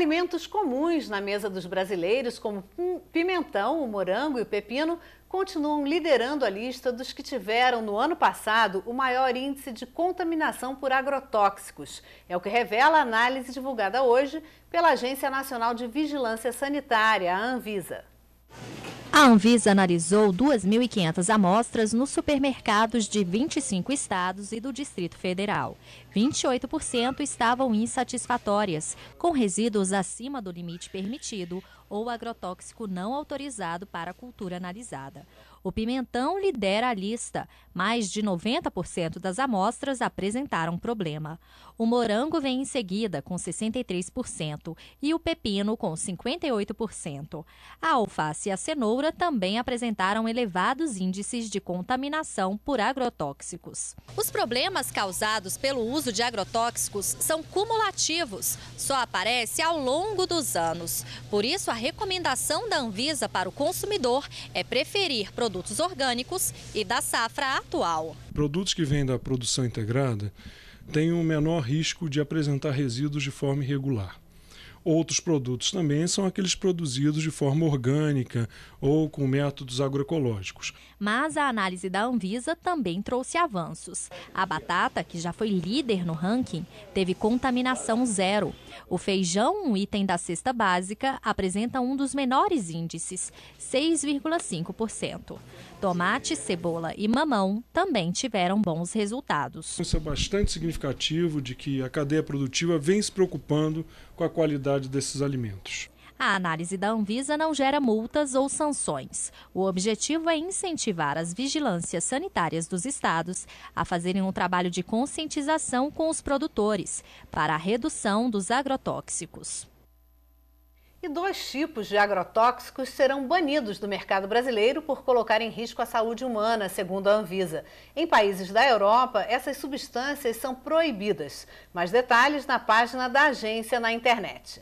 Alimentos comuns na mesa dos brasileiros, como pimentão, o morango e o pepino, continuam liderando a lista dos que tiveram no ano passado o maior índice de contaminação por agrotóxicos. É o que revela a análise divulgada hoje pela Agência Nacional de Vigilância Sanitária, a Anvisa. A Anvisa analisou 2.500 amostras nos supermercados de 25 estados e do Distrito Federal. 28% estavam insatisfatórias, com resíduos acima do limite permitido ou agrotóxico não autorizado para a cultura analisada. O pimentão lidera a lista. Mais de 90% das amostras apresentaram problema. O morango vem em seguida, com 63%, e o pepino, com 58%. A alface e a cenoura também apresentaram elevados índices de contaminação por agrotóxicos. Os problemas causados pelo uso de agrotóxicos são cumulativos, só aparece ao longo dos anos. Por isso, a recomendação da Anvisa para o consumidor é preferir produtos orgânicos e da safra atual. Produtos que vêm da produção integrada têm um menor risco de apresentar resíduos de forma irregular. Outros produtos também são aqueles produzidos de forma orgânica ou com métodos agroecológicos. Mas a análise da Anvisa também trouxe avanços. A batata, que já foi líder no ranking, teve contaminação zero. O feijão, um item da cesta básica, apresenta um dos menores índices, 6,5%. Tomate, cebola e mamão também tiveram bons resultados. Isso é bastante significativo de que a cadeia produtiva vem se preocupando com a qualidade desses alimentos. A análise da Anvisa não gera multas ou sanções. O objetivo é incentivar as vigilâncias sanitárias dos estados a fazerem um trabalho de conscientização com os produtores para a redução dos agrotóxicos. E dois tipos de agrotóxicos serão banidos do mercado brasileiro por colocar em risco a saúde humana, segundo a Anvisa. Em países da Europa, essas substâncias são proibidas. Mais detalhes na página da agência na internet.